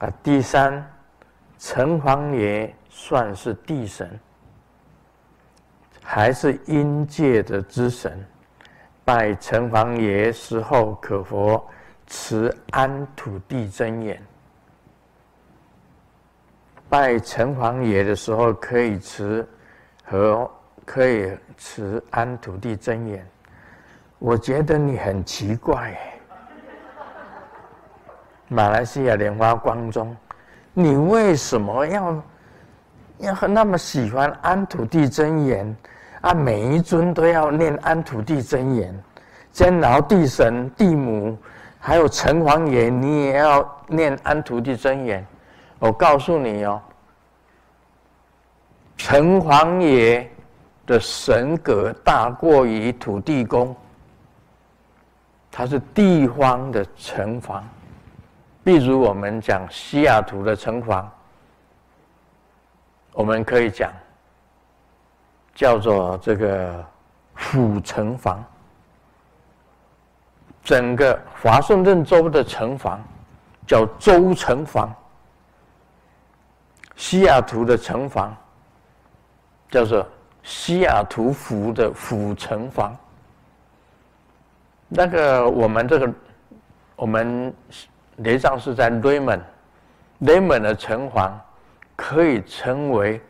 啊，第三，城隍爷算是地神，还是阴界的之神？拜城隍爷时候可否持安土地真言？拜城隍爷的时候可以持和可以持安土地真言？我觉得你很奇怪。马来西亚莲花光中，你为什么要要那么喜欢安土地真言？啊，每一尊都要念安土地真言，监牢地神、地母，还有城隍爷，你也要念安土地真言。我告诉你哦，城隍爷的神格大过于土地公，他是地方的城隍。例如我们讲西雅图的城防，我们可以讲叫做这个府城防。整个华盛顿州的城防叫州城防。西雅图的城防叫做西雅图府的府城防。那个我们这个我们。雷藏是在雷门，雷门的城隍可以成为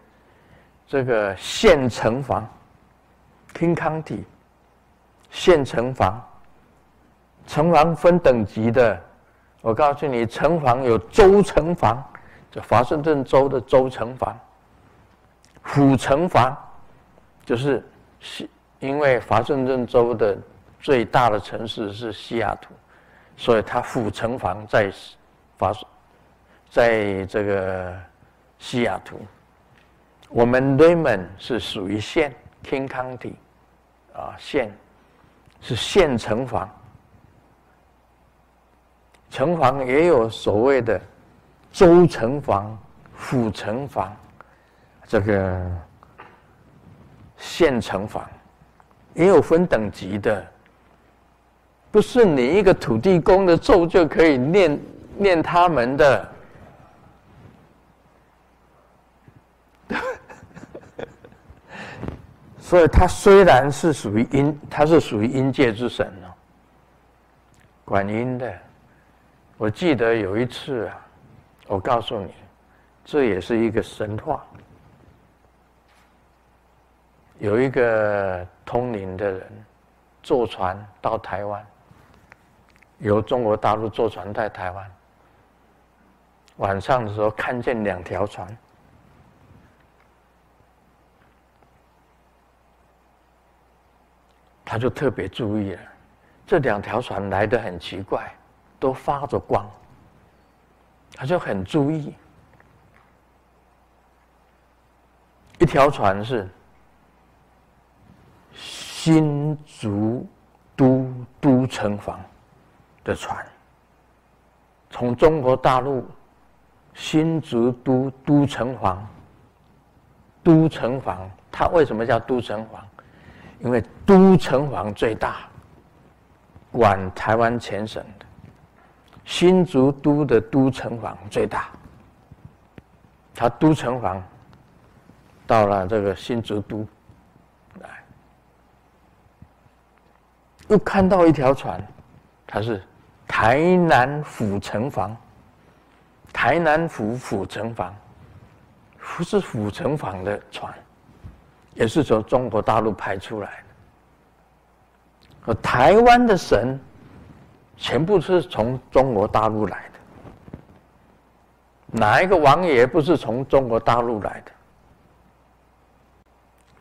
这个县城 u n 康体县城隍。城隍分等级的。我告诉你，城隍有州城隍，就华盛顿州的州城隍；府城隍，就是西，因为华盛顿州的最大的城市是西雅图。所以，它府城防在法，在这个西雅图，我们 Raymond 是属于县天康体，啊，县是县城房，城房也有所谓的州城房、府城房，这个县城房也有分等级的。不是你一个土地公的咒就可以念念他们的，所以他虽然是属于阴，他是属于阴界之神呢，管阴的。我记得有一次啊，我告诉你，这也是一个神话，有一个通灵的人坐船到台湾。由中国大陆坐船在台湾，晚上的时候看见两条船，他就特别注意了。这两条船来的很奇怪，都发着光，他就很注意。一条船是新竹都都城房。的船，从中国大陆新竹都都城隍，都城隍，他为什么叫都城隍？因为都城隍最大，管台湾全省的，新竹都的都城隍最大，他都城隍到了这个新竹都，来，又看到一条船，他是。台南府城房，台南府府城房，不是府城房的船，也是从中国大陆派出来的。和台湾的神，全部是从中国大陆来的。哪一个王爷不是从中国大陆来的？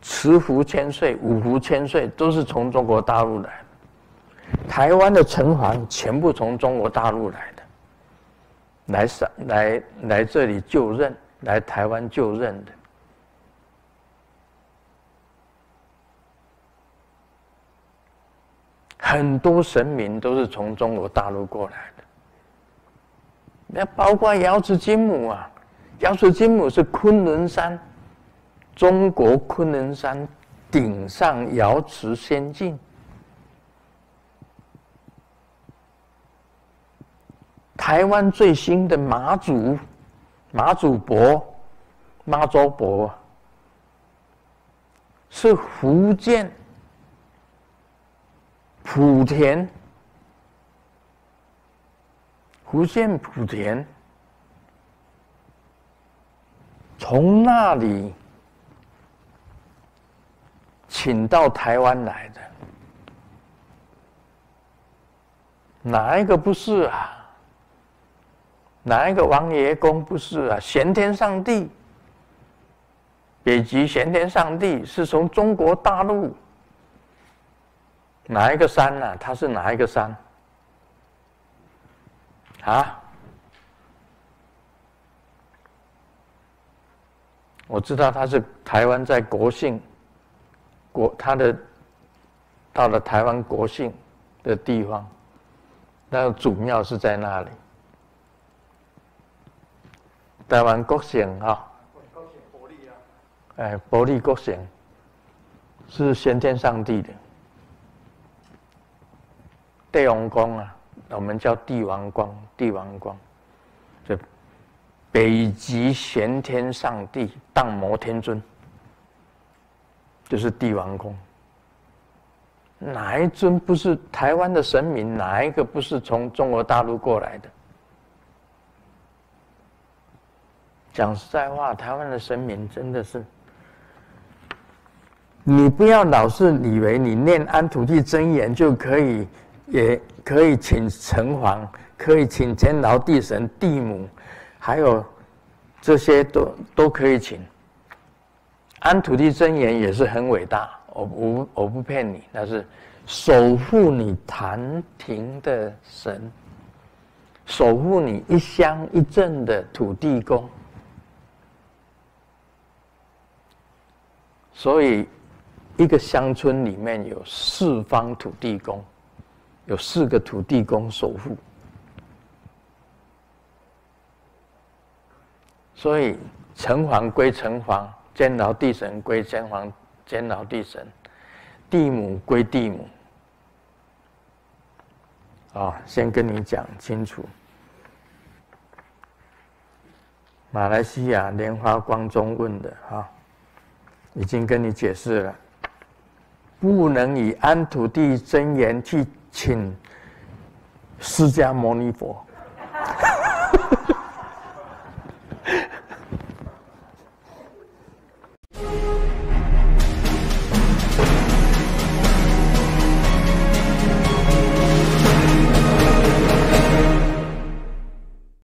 慈福千岁、五福千岁，都是从中国大陆来。的。台湾的城隍全部从中国大陆来的，来上来来这里就任，来台湾就任的很多神明都是从中国大陆过来的。那包括瑶池金母啊，瑶池金母是昆仑山，中国昆仑山顶上瑶池仙境。台湾最新的马祖、马祖博、妈祖博，是福建莆田，福建莆田从那里请到台湾来的，哪一个不是啊？哪一个王爷公不是啊？玄天上帝，北极玄天上帝是从中国大陆哪一个山呢？它是哪一个山？啊？我知道他是台湾在国姓，国他的到了台湾国姓的地方，那个主庙是在那里。台湾国神啊，哎，国利国神是先天上帝的帝王光啊，我们叫帝王光，帝王光，这北极玄天上帝荡摩天尊，就是帝王宫。哪一尊不是台湾的神明？哪一个不是从中国大陆过来的？讲实在话，他们的神明真的是，你不要老是以为你念安土地真言就可以，也可以请城隍，可以请天牢地神、地母，还有这些都都可以请。安土地真言也是很伟大，我我我不骗你，那是守护你坛庭的神，守护你一乡一镇的土地公。所以，一个乡村里面有四方土地公，有四个土地公守护。所以城隍归城隍，监牢地神归监隍，监牢地神，地母归地母。啊，先跟你讲清楚。马来西亚莲花光中问的哈。已经跟你解释了，不能以安土地真言去请释迦牟尼佛。